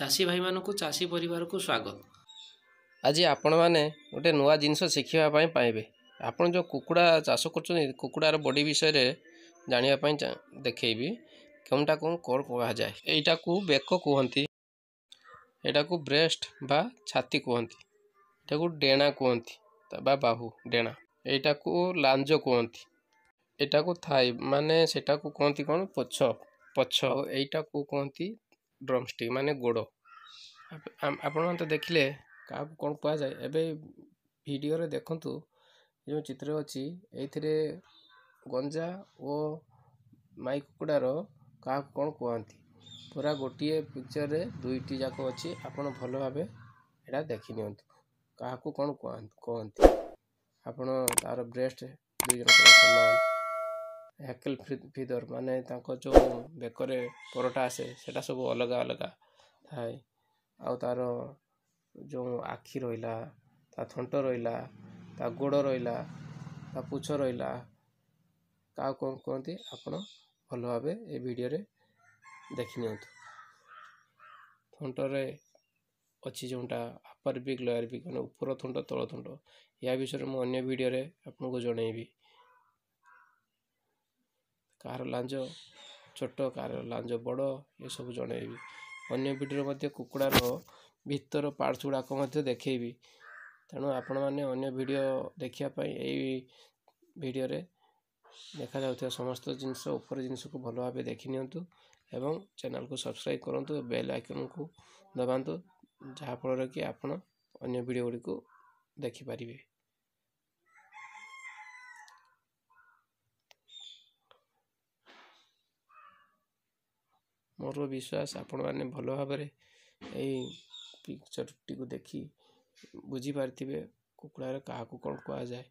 ଚାଷୀ ଭାଇମାନଙ୍କୁ ଚାଷୀ ପରିବାରକୁ ସ୍ୱାଗତ ଆଜି ଆପଣମାନେ ଗୋଟେ ନୂଆ ଜିନିଷ ଶିଖିବା ପାଇଁ ପାଇବେ ଆପଣ ଯେଉଁ କୁକୁଡ଼ା ଚାଷ କରୁଛନ୍ତି କୁକୁଡ଼ାର ବଡ଼ି ବିଷୟରେ ଜାଣିବା ପାଇଁ ଦେଖେଇବି କେଉଁଟାକୁ କ'ଣ କୁହାଯାଏ ଏଇଟାକୁ ବେକ କୁହନ୍ତି ଏଇଟାକୁ ବ୍ରେଷ୍ଟ ବା ଛାତି କୁହନ୍ତି ଏଇଟାକୁ ଡେଣା କୁହନ୍ତି ବା ବାହୁ ଡେଣା ଏଇଟାକୁ ଲାଞ୍ଜ କୁହନ୍ତି ଏଇଟାକୁ ଥାଇ ମାନେ ସେଟାକୁ କୁହନ୍ତି କ'ଣ ପଛ ପଛ ଏଇଟାକୁ କୁହନ୍ତି ଡ୍ରମଷ୍ଟିକ୍ ମାନେ ଗୋଡ଼ ଆପଣମାନେ ତ ଦେଖିଲେ କାହାକୁ କ'ଣ କୁହାଯାଏ ଏବେ ଭିଡ଼ିଓରେ ଦେଖନ୍ତୁ ଯେଉଁ ଚିତ୍ର ଅଛି ଏଇଥିରେ ଗଞ୍ଜା ଓ ମାଇ କୁକୁଡ଼ାର କାହାକୁ କ'ଣ କୁହନ୍ତି ପୁରା ଗୋଟିଏ ପିକ୍ଚରରେ ଦୁଇଟି ଯାକ ଅଛି ଆପଣ ଭଲ ଭାବେ ଏଇଟା ଦେଖିନିଅନ୍ତୁ କାହାକୁ କ'ଣ କୁହନ୍ତି ଆପଣ ତା'ର ବ୍ରେଷ୍ଟ ଦୁଇଜଣଙ୍କର ସମାନ ହ୍ୟାକେଲ ଫିଦର ମାନେ ତାଙ୍କ ଯେଉଁ ବେକରେ ପରଟା ଆସେ ସେଇଟା ସବୁ ଅଲଗା ଅଲଗା ଥାଏ ଆଉ ତା'ର ଯେଉଁ ଆଖି ରହିଲା ତା ଥଣ୍ଟ ରହିଲା ତା ଗୋଡ଼ ରହିଲା ତା ପୁଛ ରହିଲା କାହାକୁ କ'ଣ କୁହନ୍ତି ଆପଣ ଭଲ ଭାବେ ଏ ଭିଡ଼ିଓରେ ଦେଖିନିଅନ୍ତୁ ଥଣ୍ଟରେ ଅଛି ଯେଉଁଟା ଆପାରବିକ୍ ଲୟାରବିକ୍ ମାନେ ଉପର ଥଣ୍ଟ ତଳ ଥଣ୍ଟ ଏହା ବିଷୟରେ ମୁଁ ଅନ୍ୟ ଭିଡ଼ିଓରେ ଆପଣଙ୍କୁ ଜଣାଇବି କାହାର ଲାଞ୍ଜ ଛୋଟ କାହାର ଲାଞ୍ଜ ବଡ଼ ଏସବୁ ଜଣେଇବି ଅନ୍ୟ ଭିଡ଼ିଓରେ ମଧ୍ୟ କୁକୁଡ଼ାର ଭିତର ପାର୍ଟସ୍ ଗୁଡ଼ାକ ମଧ୍ୟ ଦେଖାଇବି ତେଣୁ ଆପଣମାନେ ଅନ୍ୟ ଭିଡ଼ିଓ ଦେଖିବା ପାଇଁ ଏଇ ଭିଡ଼ିଓରେ ଦେଖାଯାଉଥିବା ସମସ୍ତ ଜିନିଷ ଉପର ଜିନିଷକୁ ଭଲ ଭାବେ ଦେଖିନିଅନ୍ତୁ ଏବଂ ଚ୍ୟାନେଲକୁ ସବସ୍କ୍ରାଇବ୍ କରନ୍ତୁ ବେଲ୍ ଆଇକନ୍କୁ ଦବାନ୍ତୁ ଯାହାଫଳରେ କି ଆପଣ ଅନ୍ୟ ଭିଡ଼ିଓ ଗୁଡ଼ିକୁ ଦେଖିପାରିବେ ମୋର ବିଶ୍ୱାସ ଆପଣମାନେ ଭଲ ଭାବରେ ଏଇ ପିକ୍ଚର୍ଟିକୁ ଦେଖି ବୁଝିପାରିଥିବେ କୁକୁଡ଼ାରେ କାହାକୁ କ'ଣ କୁହାଯାଏ